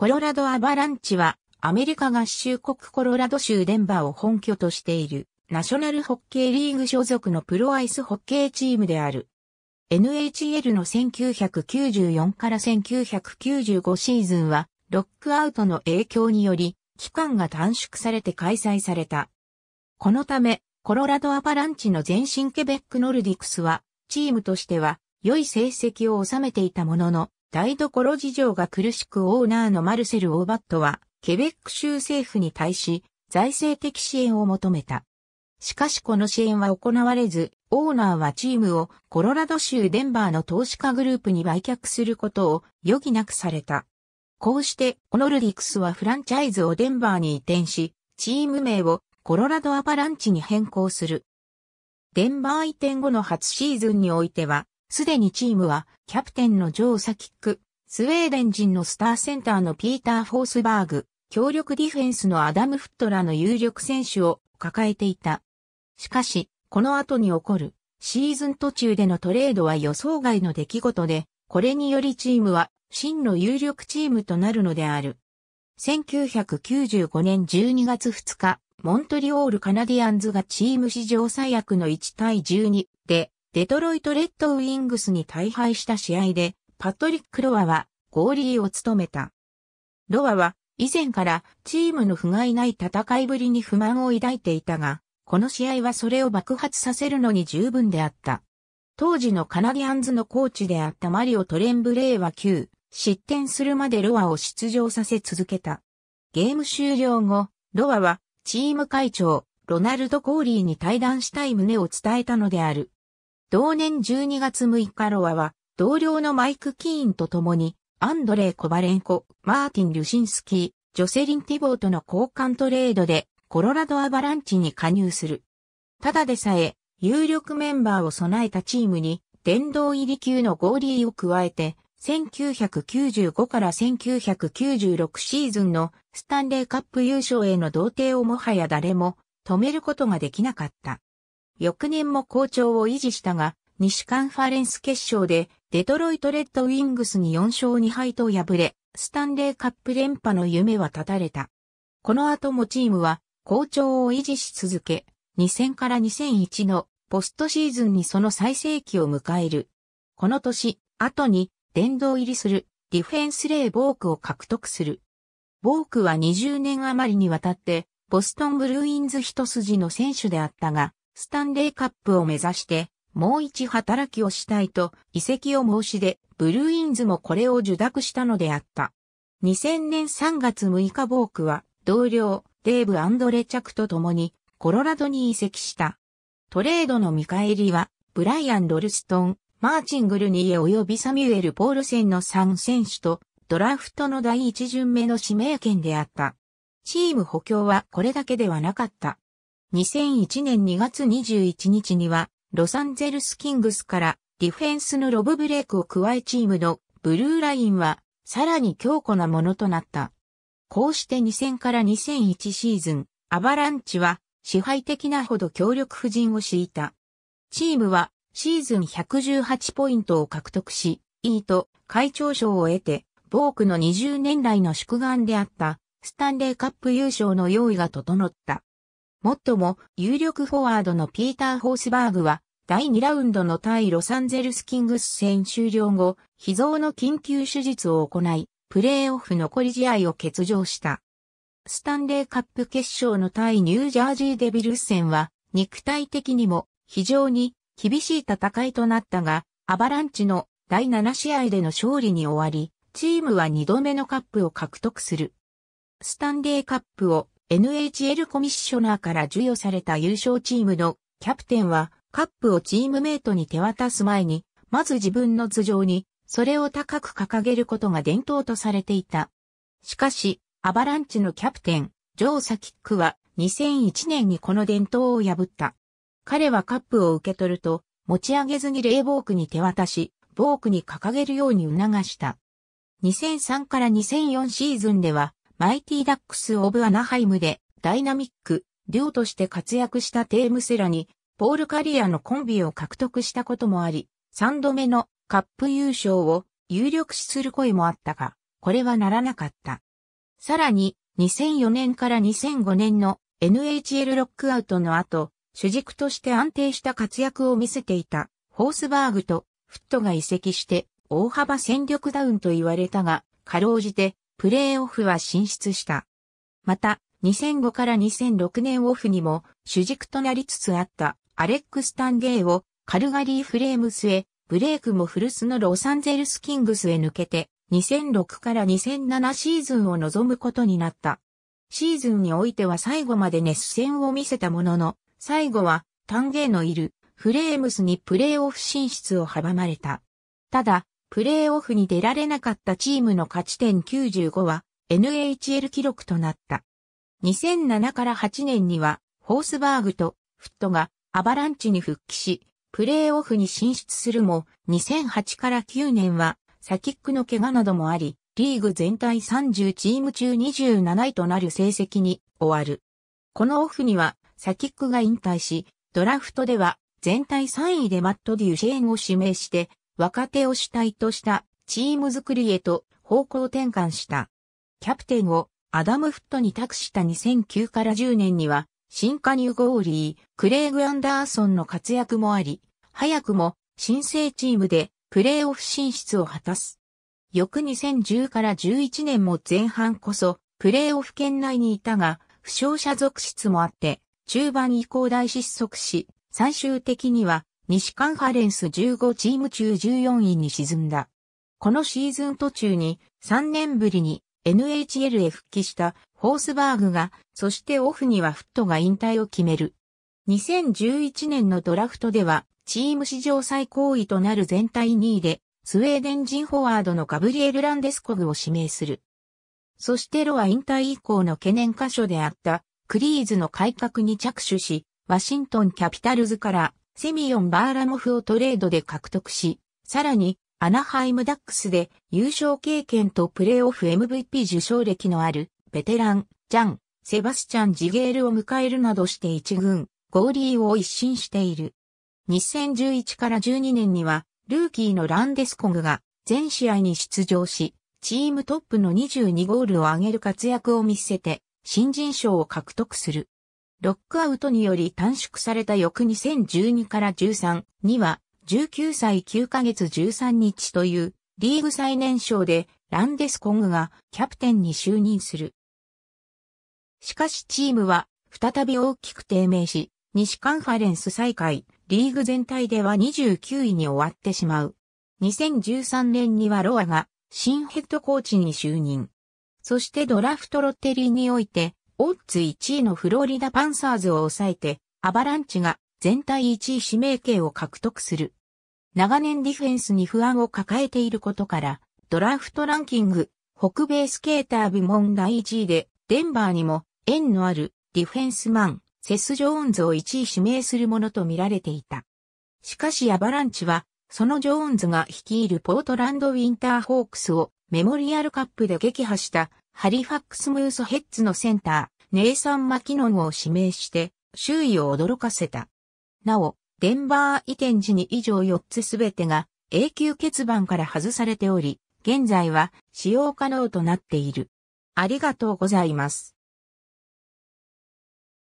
コロラドアバランチは、アメリカ合衆国コロラド州デンバーを本拠としている、ナショナルホッケーリーグ所属のプロアイスホッケーチームである。NHL の1994から1995シーズンは、ロックアウトの影響により、期間が短縮されて開催された。このため、コロラドアバランチの前身ケベックノルディクスは、チームとしては良い成績を収めていたものの、台所事情が苦しくオーナーのマルセル・オーバットは、ケベック州政府に対し、財政的支援を求めた。しかしこの支援は行われず、オーナーはチームをコロラド州デンバーの投資家グループに売却することを余儀なくされた。こうして、オノルディクスはフランチャイズをデンバーに移転し、チーム名をコロラドアパランチに変更する。デンバー移転後の初シーズンにおいては、すでにチームは、キャプテンのジョー・サキック、スウェーデン人のスターセンターのピーター・フォースバーグ、強力ディフェンスのアダム・フットラの有力選手を抱えていた。しかし、この後に起こる、シーズン途中でのトレードは予想外の出来事で、これによりチームは真の有力チームとなるのである。1995年12月2日、モントリオール・カナディアンズがチーム史上最悪の1対12でデトロイト・レッドウィングスに大敗した試合で、パトリック・ロアはゴーリーを務めた。ロアは以前からチームの不甲斐ない戦いぶりに不満を抱いていたが、この試合はそれを爆発させるのに十分であった。当時のカナディアンズのコーチであったマリオ・トレンブレイは9、失点するまでロアを出場させ続けた。ゲーム終了後、ロアはチーム会長、ロナルド・コーリーに対談したい旨を伝えたのである。同年12月6日ロアは、同僚のマイク・キーンと共に、アンドレイ・コバレンコ、マーティン・リュシンスキー、ジョセリン・ティボーとの交換トレードで、コロラド・アバランチに加入する。ただでさえ、有力メンバーを備えたチームに、殿堂入り級のゴーリーを加えて、1995から1996シーズンのスタンレーカップ優勝への同定をもはや誰も止めることができなかった。翌年も好調を維持したが、西カンファレンス決勝でデトロイトレッドウィングスに4勝2敗と敗れ、スタンレーカップ連覇の夢は絶たれた。この後もチームは好調を維持し続け、2000から2001のポストシーズンにその最盛期を迎える。この年、後に殿堂入りするディフェンスレーボークを獲得する。ボークは20年余りにわたってボストンブルーインズ一筋の選手であったが、スタンレーカップを目指して、もう一働きをしたいと、移籍を申し出、ブルーインズもこれを受諾したのであった。2000年3月6日ボークは、同僚、デーブ・アンドレ・チャクと共に、コロラドに移籍した。トレードの見返りは、ブライアン・ロルストン、マーチングルニエ及びサミュエル・ポールセンの3選手と、ドラフトの第1巡目の指名権であった。チーム補強はこれだけではなかった。2001年2月21日には、ロサンゼルスキングスからディフェンスのロブブレイクを加えチームのブルーラインはさらに強固なものとなった。こうして2000から2001シーズン、アバランチは支配的なほど強力布陣を敷いた。チームはシーズン118ポイントを獲得し、E と会長賞を得て、ボークの20年来の祝願であったスタンレーカップ優勝の用意が整った。もっとも、有力フォワードのピーター・ホースバーグは、第2ラウンドの対ロサンゼルス・キングス戦終了後、秘蔵の緊急手術を行い、プレーオフ残り試合を欠場した。スタンレーカップ決勝の対ニュージャージーデビルス戦は、肉体的にも非常に厳しい戦いとなったが、アバランチの第7試合での勝利に終わり、チームは2度目のカップを獲得する。スタンレーカップを NHL コミッショナーから授与された優勝チームのキャプテンはカップをチームメイトに手渡す前に、まず自分の頭上に、それを高く掲げることが伝統とされていた。しかし、アバランチのキャプテン、ジョー・サキックは2001年にこの伝統を破った。彼はカップを受け取ると、持ち上げずにレイボークに手渡し、ボークに掲げるように促した。2003から2004シーズンでは、マイティダックス・オブ・アナハイムでダイナミック、両として活躍したテームセラに、ポール・カリアのコンビを獲得したこともあり、3度目のカップ優勝を有力視する声もあったが、これはならなかった。さらに、2004年から2005年の NHL ロックアウトの後、主軸として安定した活躍を見せていた、ホースバーグとフットが移籍して、大幅戦力ダウンと言われたが、かろうじてプレーオフは進出した。また、2005から2006年オフにも主軸となりつつあったアレックス・タンゲイをカルガリー・フレームスへ、ブレイクも古巣のロサンゼルス・キングスへ抜けて、2006から2007シーズンを望むことになった。シーズンにおいては最後まで熱戦を見せたものの、最後はタンゲイのいるフレームスにプレーオフ進出を阻まれた。ただ、プレーオフに出られなかったチームの勝ち点95は NHL 記録となった。2007から8年にはホースバーグとフットがアバランチに復帰し、プレーオフに進出するも、2008から9年はサキックの怪我などもあり、リーグ全体30チーム中27位となる成績に終わる。このオフにはサキックが引退し、ドラフトでは全体3位でマット・デュシェーンを指名して、若手を主体としたチーム作りへと方向転換した。キャプテンをアダム・フットに託した2009から10年には、新加入ゴーリー、クレイグ・アンダーソンの活躍もあり、早くも新生チームでプレーオフ進出を果たす。翌2010から11年も前半こそ、プレーオフ圏内にいたが、負傷者続出もあって、中盤以降大失速し、最終的には西カンファレンス15チーム中14位に沈んだ。このシーズン途中に3年ぶりに NHL へ復帰したホースバーグが、そしてオフにはフットが引退を決める。2011年のドラフトでは、チーム史上最高位となる全体2位で、スウェーデン人フォワードのガブリエル・ランデスコグを指名する。そしてロア引退以降の懸念箇所であった、クリーズの改革に着手し、ワシントンキャピタルズからセミヨン・バーラモフをトレードで獲得し、さらに、アナハイムダックスで優勝経験とプレーオフ MVP 受賞歴のあるベテラン、ジャン、セバスチャン・ジゲールを迎えるなどして一軍、ゴーリーを一新している。2011から12年には、ルーキーのランデスコグが全試合に出場し、チームトップの22ゴールを挙げる活躍を見せて、新人賞を獲得する。ロックアウトにより短縮された翌2012から13には19歳9ヶ月13日というリーグ最年少でランデスコングがキャプテンに就任する。しかしチームは再び大きく低迷し、西カンファレンス再開、リーグ全体では29位に終わってしまう。2013年にはロアが新ヘッドコーチに就任。そしてドラフトロッテリーにおいてオッズ1位のフロリダパンサーズを抑えて、アバランチが全体1位指名権を獲得する。長年ディフェンスに不安を抱えていることから、ドラフトランキング、北米スケーター部門第1位で、デンバーにも縁のあるディフェンスマン、セス・ジョーンズを1位指名するものと見られていた。しかしアバランチは、そのジョーンズが率いるポートランド・ウィンターホークスをメモリアルカップで撃破したハリファックスムースヘッズのセンター、ネイサン・マキノンを指名して、周囲を驚かせた。なお、デンバー移転時に以上4つ全てが永久欠番から外されており、現在は使用可能となっている。ありがとうございます。